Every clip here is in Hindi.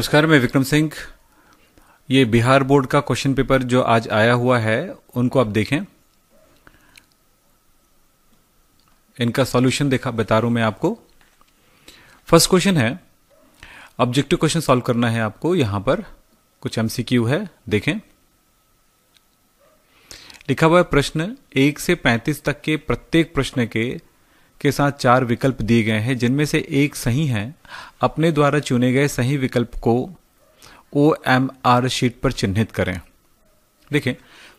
नमस्कार मैं विक्रम सिंह ये बिहार बोर्ड का क्वेश्चन पेपर जो आज आया हुआ है उनको आप देखें इनका सॉल्यूशन देखा बता रहा हूं मैं आपको फर्स्ट क्वेश्चन है ऑब्जेक्टिव क्वेश्चन सॉल्व करना है आपको यहां पर कुछ एमसीक्यू है देखें लिखा हुआ है प्रश्न एक से पैंतीस तक के प्रत्येक प्रश्न के के साथ चार विकल्प दिए गए हैं जिनमें से एक सही है अपने द्वारा चुने गए सही विकल्प को ओ एम आर शीट पर चिन्हित करें देखें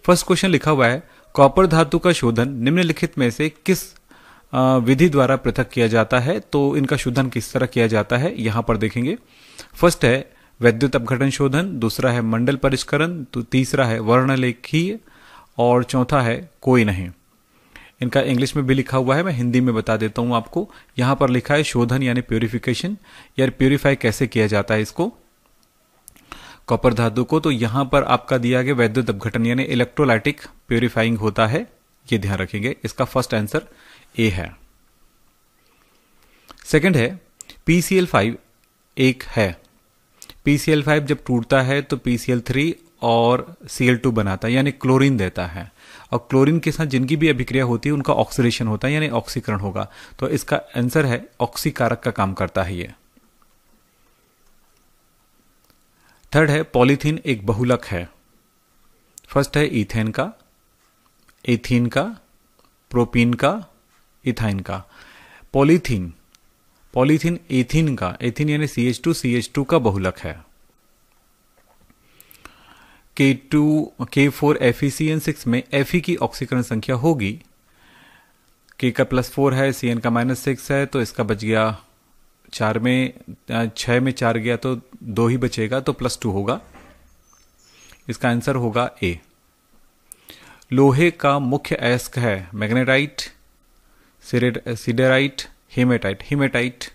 फर्स्ट क्वेश्चन लिखा हुआ है कॉपर धातु का शोधन निम्नलिखित में से किस विधि द्वारा पृथक किया जाता है तो इनका शोधन किस तरह किया जाता है यहां पर देखेंगे फर्स्ट है वैद्युत अपघटन शोधन दूसरा है मंडल परिष्करण तो तीसरा है वर्णलेखीय और चौथा है कोई नहीं इनका इंग्लिश में भी लिखा हुआ है मैं हिंदी में बता देता हूं आपको यहां पर लिखा है शोधन यानी प्योरिफिकेशन या प्योरीफाई कैसे किया जाता है इसको कॉपर धातु को तो यहां पर आपका दिया गया वैद्युत अपघटन यानी इलेक्ट्रोलाइटिक प्योरीफाइंग होता है ये ध्यान रखेंगे इसका फर्स्ट आंसर ए है सेकेंड है पीसीएल फाइव एक है पीसीएल फाइव जब टूटता है तो पीसीएल थ्री और सीएल टू बनाता है यानी क्लोरीन देता है और क्लोरीन के साथ जिनकी भी अभिक्रिया होती है उनका ऑक्सीडेशन होता है यानी ऑक्सीकरण होगा तो इसका आंसर है ऑक्सीकारक का काम करता है ये थर्ड है पॉलीथीन एक बहुलक है फर्स्ट है इथेन का एथीन का प्रोपीन का इथाइन का पॉलीथीन पॉलीथीन एथीन का एथीन यानी C H two C H two का बहुलक है K two K four F E C N six में एफ ई e की ऑक्सीकरण संख्या होगी के का प्लस फोर है सी एन का माइनस सिक्स है तो इसका बच गया चार में छः में चार गया तो दो ही बचेगा तो प्लस टू होगा इसका आंसर होगा ए लोहे का मुख्य एस्क है मैग्नेटाइट सीडेराइट हेमेटाइट हेमेटाइट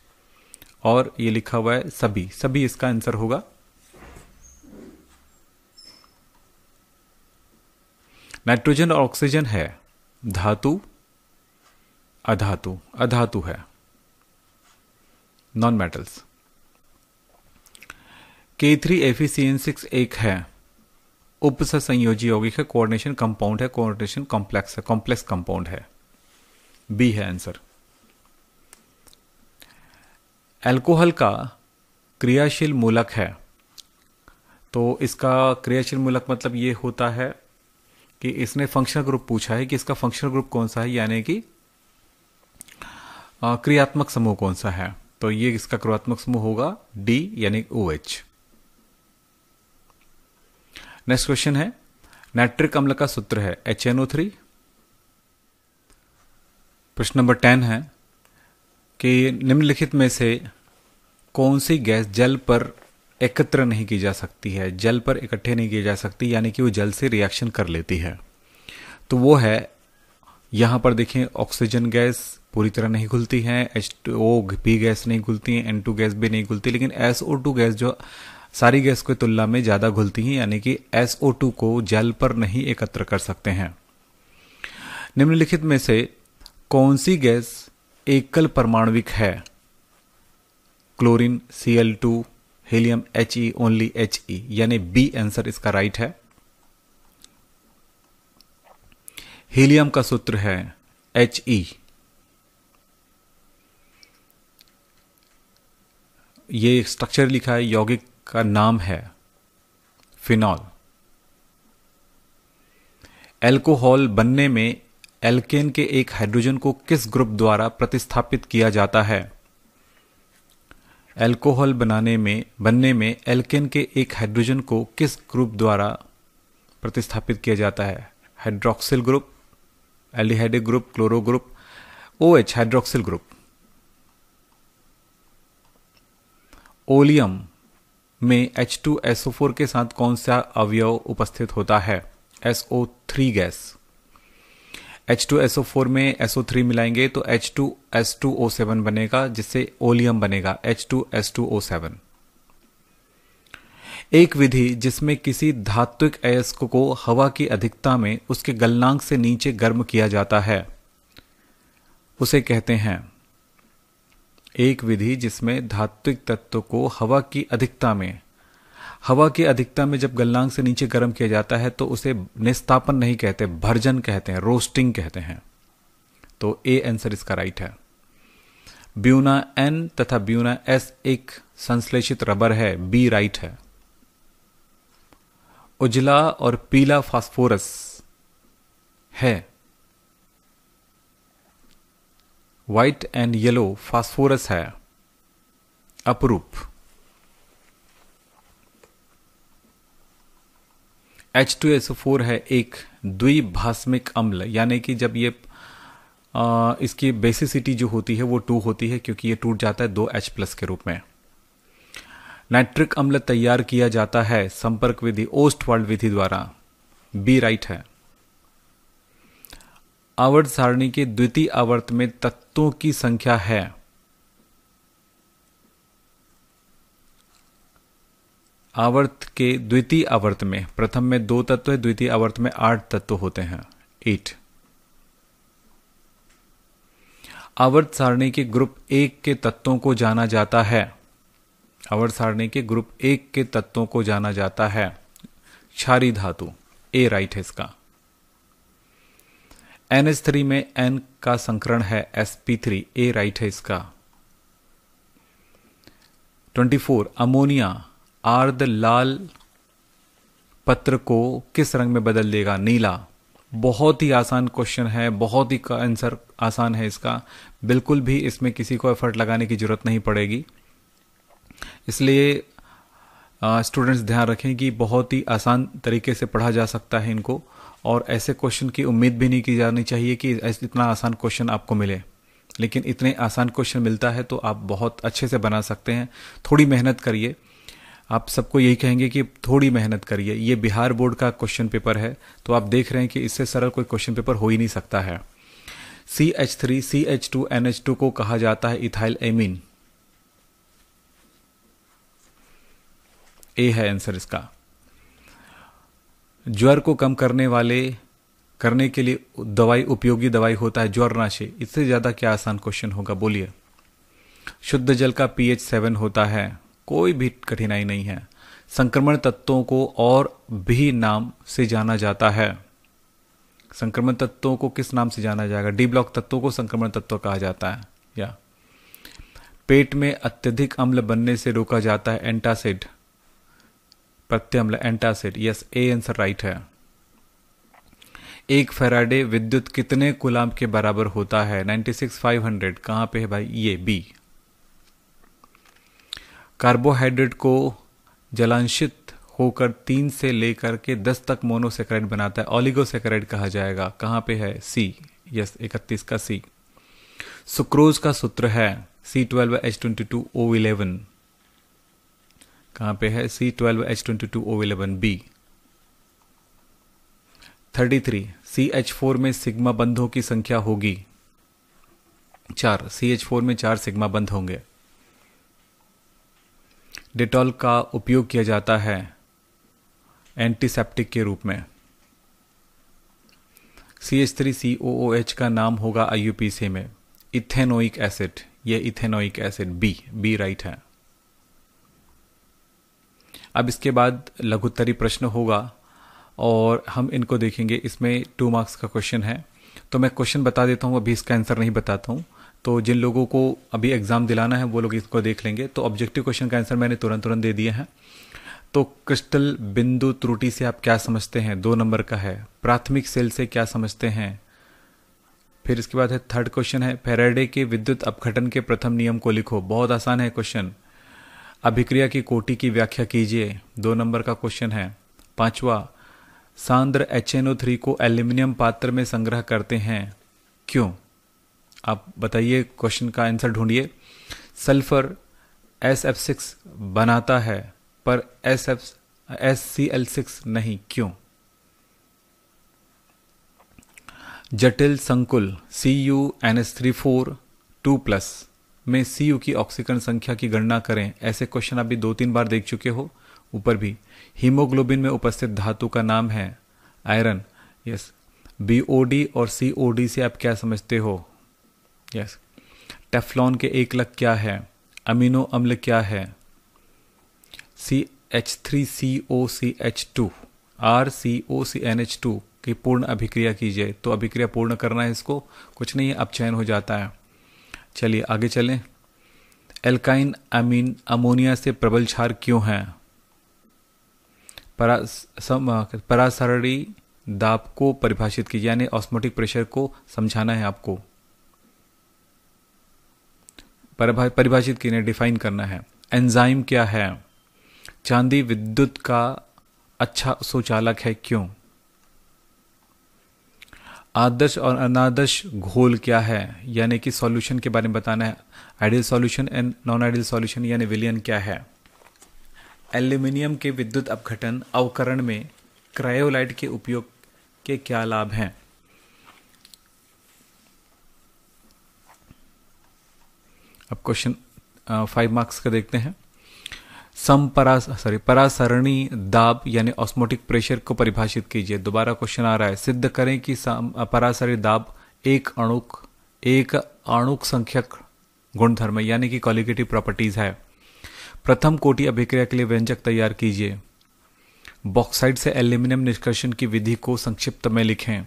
और ये लिखा हुआ है सभी सभी इसका आंसर होगा नाइट्रोजन और ऑक्सीजन है धातु अधातु अधातु है नॉन मेटल्स के थ्री एफ सिक्स एक है उप संयोजी यौगिक है कोऑर्डिनेशन कंपाउंड है कोऑर्डिनेशन कॉम्प्लेक्स है कॉम्प्लेक्स कंपाउंड है बी है आंसर एल्कोहल का क्रियाशील मूलक है तो इसका क्रियाशील मूलक मतलब ये होता है कि इसने फंक्शनल ग्रुप पूछा है कि इसका फंक्शनल ग्रुप कौन सा है यानी कि क्रियात्मक समूह कौन सा है तो ये इसका क्रियात्मक समूह होगा डी यानी ओ एच नेक्स्ट क्वेश्चन है नाइट्रिक अम्ल का सूत्र है एच एन ओ थ्री प्रश्न नंबर टेन है कि निम्नलिखित में से कौन सी गैस जल पर एकत्र नहीं की जा सकती है जल पर इकट्ठे नहीं की जा सकती यानी कि वो जल से रिएक्शन कर लेती है तो वो है यहाँ पर देखें ऑक्सीजन गैस पूरी तरह नहीं घुलती है एच ओ पी गैस नहीं घुलती है एन टू गैस भी नहीं घुलती लेकिन एस ओ टू गैस जो सारी गैस की तुलना में ज़्यादा घुलती हैं यानी कि एस ओ टू को जल पर नहीं एकत्र कर सकते हैं निम्नलिखित में से कौन सी गैस एकल परमाणविक है chlorine C L two helium H E only H E यानी बी आंसर इसका राइट है हीलियम का सूत्र है एच ई e। ये स्ट्रक्चर लिखा है यौगिक का नाम है फिनॉल एल्कोहल बनने में एल्केन के एक हाइड्रोजन को किस ग्रुप द्वारा प्रतिस्थापित किया जाता है एल्कोहल बनाने में बनने में एल्केन के एक हाइड्रोजन को किस ग्रुप द्वारा प्रतिस्थापित किया जाता है hydroxyl group aldehydic group chloro group O H hydroxyl group oleum में एच टू एसओ फोर के साथ कौन सा अवयव उपस्थित होता है SO three gas H two S O four में एस ओ थ्री मिलाएंगे तो H two S two O seven बनेगा जिससे ओलियम बनेगा H two S two O seven एक विधि जिसमें किसी धात्विक अयस्क को हवा की अधिकता में उसके गलनांक से नीचे गर्म किया जाता है उसे कहते हैं एक विधि जिसमें धात्विक तत्व को हवा की अधिकता में हवा की अधिकता में जब गलनांग से नीचे गर्म किया जाता है तो उसे निस्तापन नहीं कहते भर्जन कहते हैं रोस्टिंग कहते हैं तो ए आंसर इसका राइट है ब्यूना एन तथा ब्यूना एस एक संश्लेषित रबर है बी राइट है उजला और पीला फास्फोरस है व्हाइट एंड येलो फास्फोरस है अपरूप एच टू एस फोर है एक द्विभाषमिक अम्ल यानी कि जब ये आ, इसकी बेसिसिटी जो होती है वो टू होती है क्योंकि ये टूट जाता है दो एच प्लस के रूप में नाइट्रिक अम्ल तैयार किया जाता है संपर्क विधि ओस्ट वर्ल्ड विधि द्वारा बी राइट है आवर्त सारणी के द्वितीय आवर्त में तत्वों की संख्या है आवर्त के द्वितीय आवर्त में प्रथम में दो तत्व है द्वितीय आवर्त में आठ तत्व होते हैं एट आवर्त सारणी के ग्रुप एक के तत्वों को जाना जाता है आवर्त सारणी के ग्रुप एक के तत्वों को जाना जाता है क्षारी धातु ए राइट है इसका एन एस थ्री में एन का संकरण है S P three A right है इसका ट्वेंटी फोर अमोनिया आर्द लाल पत्र को किस रंग में बदल देगा नीला बहुत ही आसान क्वेश्चन है बहुत ही आंसर आसान है इसका बिल्कुल भी इसमें किसी को एफर्ट लगाने की ज़रूरत नहीं पड़ेगी इसलिए स्टूडेंट्स ध्यान रखें कि बहुत ही आसान तरीके से पढ़ा जा सकता है इनको और ऐसे क्वेश्चन की उम्मीद भी नहीं की जानी चाहिए कि इतना आसान क्वेश्चन आपको मिले लेकिन इतने आसान क्वेश्चन मिलता है तो आप बहुत अच्छे से बना सकते हैं थोड़ी मेहनत करिए आप सबको यही कहेंगे कि थोड़ी मेहनत करिए ये बिहार बोर्ड का क्वेश्चन पेपर है तो आप देख रहे हैं कि इससे सरल कोई क्वेश्चन पेपर हो ही नहीं सकता है C H three C H two N H two को कहा जाता है इथाइल एमिन ए है आंसर इसका ज्वर को कम करने वाले करने के लिए दवाई उपयोगी दवाई होता है ज्वर नाशे इससे ज़्यादा क्या आसान क्वेश्चन होगा बोलिए शुद्ध जल का पीएच सेवन होता है कोई भी कठिनाई नहीं है संक्रमण तत्वों को और भी नाम से जाना जाता है संक्रमण तत्वों को किस नाम से जाना जाएगा डी ब्लॉक तत्वों को संक्रमण तत्व कहा जाता है या पेट में अत्यधिक अम्ल बनने से रोका जाता है एंटासिड प्रत्यम्ल antacid yes A answer right है एक फेराडे विद्युत कितने कुलाम के बराबर होता है 96500 कहां पे है भाई ये बी कार्बोहाइड्रेट को जलांशित होकर तीन से लेकर के दस तक मोनोसेक्राइड बनाता है ऑलिगोसेक्राइड कहा जाएगा कहाँ पे है सी यस इकतीस का सी सुक्रोज का सूत्र है C twelve H twenty two O eleven कहाँ पे है C twelve H twenty two O eleven B thirty three C H four में सिग्मा बंधों की संख्या होगी चार सी एच फोर में चार सिग्मा बंध होंगे डिटॉल का उपयोग किया जाता है एंटीसेप्टिक के रूप में C H three C O O H का नाम होगा आई यू पी सी में इथेनोइक एसिड यह ethanoic acid B B right है अब इसके बाद लघुत्तरी प्रश्न होगा और हम इनको देखेंगे इसमें टू मार्क्स का क्वेश्चन है तो मैं क्वेश्चन बता देता हूं अभी इसका आंसर नहीं बताता हूं तो जिन लोगों को अभी एग्ज़ाम दिलाना है वो लोग इसको देख लेंगे तो ऑब्जेक्टिव क्वेश्चन का आंसर मैंने तुरंत तुरंत दे दिए हैं तो क्रिस्टल बिंदु त्रुटि से आप क्या समझते हैं दो नंबर का है प्राथमिक सेल से क्या समझते हैं फिर इसके बाद है थर्ड क्वेश्चन है फेराडे के विद्युत अपघटन के प्रथम नियम को लिखो बहुत आसान है क्वेश्चन अभिक्रिया की कोटि की व्याख्या कीजिए दो नंबर का क्वेश्चन है पांचवा सांद्र एच को एल्यूमिनियम पात्र में संग्रह करते हैं क्यों आप बताइए क्वेश्चन का आंसर ढूंढिए सल्फर एस एफ सिक्स बनाता है पर S F S C L six नहीं क्यों जटिल संकुल C U N S three four two plus में सी यू की ऑक्सीकरण संख्या की गणना करें ऐसे क्वेश्चन आप भी दो तीन बार देख चुके हो ऊपर भी हीमोग्लोबिन में उपस्थित धातु का नाम है iron yes B O D और सी ओ डी से आप क्या समझते हो यस टेफलॉन के एक लग क्या है अमीनो अम्ल क्या है C H three C O C H two R C O C N H two की पूर्ण अभिक्रिया कीजिए तो अभिक्रिया पूर्ण करना है इसको कुछ नहीं है अब चयन हो जाता है चलिए आगे चलें एल्काइन अमीन अमोनिया से प्रबल क्षार क्यों हैं परासरणी दाब को परिभाषित कीजिए यानी ऑस्मोटिक प्रेशर को समझाना है आपको परिभाषित करना डिफाइन करना है एंजाइम क्या है चांदी विद्युत का अच्छा सुचालक है क्यों आदर्श और अनादर्श घोल क्या है यानी कि सॉल्यूशन के बारे में बताना है ideal solution and non ideal solution यानी विलियन क्या है एल्यूमिनियम के विद्युत अपघटन अवकरण में क्रायोलाइट के उपयोग के क्या लाभ हैं अब क्वेश्चन फाइव मार्क्स का देखते हैं सम परा सॉरी परासरणी दाब यानी ऑस्मोटिक प्रेशर को परिभाषित कीजिए दोबारा क्वेश्चन आ रहा है सिद्ध करें कि परासरणी दाब एक अणुक एक अणुक संख्यक गुणधर्म यानी कि कॉलिगेटिव प्रॉपर्टीज है प्रथम कोटि अभिक्रिया के लिए व्यंजक तैयार कीजिए बॉक्साइड से एल्यूमिनियम निष्कर्षण की विधि को संक्षिप्त में लिखें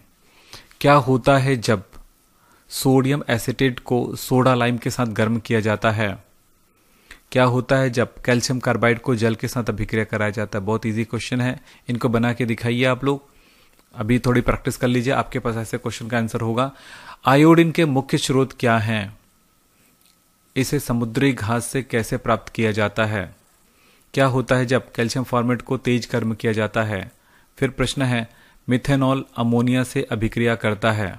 क्या होता है जब सोडियम एसिटेट को सोडा लाइम के साथ गर्म किया जाता है क्या होता है जब कैल्शियम कार्बाइड को जल के साथ अभिक्रिया कराया जाता है बहुत इजी क्वेश्चन है इनको बना के दिखाइए आप लोग अभी थोड़ी प्रैक्टिस कर लीजिए आपके पास ऐसे क्वेश्चन का आंसर होगा आयोडीन के मुख्य स्रोत क्या हैं इसे समुद्री घास से कैसे प्राप्त किया जाता है क्या होता है जब कैल्शियम फॉर्मेट को तेज कर्म किया जाता है फिर प्रश्न है मिथेनॉल अमोनिया से अभिक्रिया करता है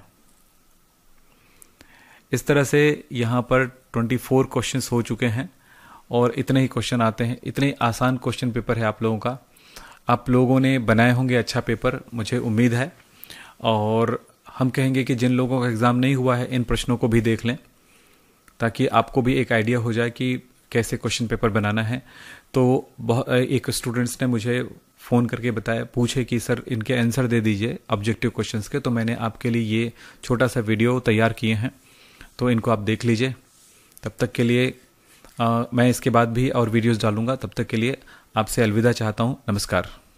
इस तरह से यहाँ पर 24 क्वेश्चंस हो चुके हैं और इतने ही क्वेश्चन आते हैं इतने आसान क्वेश्चन पेपर है आप लोगों का आप लोगों ने बनाए होंगे अच्छा पेपर मुझे उम्मीद है और हम कहेंगे कि जिन लोगों का एग्ज़ाम नहीं हुआ है इन प्रश्नों को भी देख लें ताकि आपको भी एक आइडिया हो जाए कि कैसे क्वेश्चन पेपर बनाना है तो एक स्टूडेंट्स ने मुझे फ़ोन करके बताया पूछे कि सर इनके आंसर दे दीजिए ऑब्जेक्टिव क्वेश्चंस के तो मैंने आपके लिए ये छोटा सा वीडियो तैयार किए हैं तो इनको आप देख लीजिए तब तक के लिए आ, मैं इसके बाद भी और वीडियोस डालूंगा तब तक के लिए आपसे अलविदा चाहता हूँ नमस्कार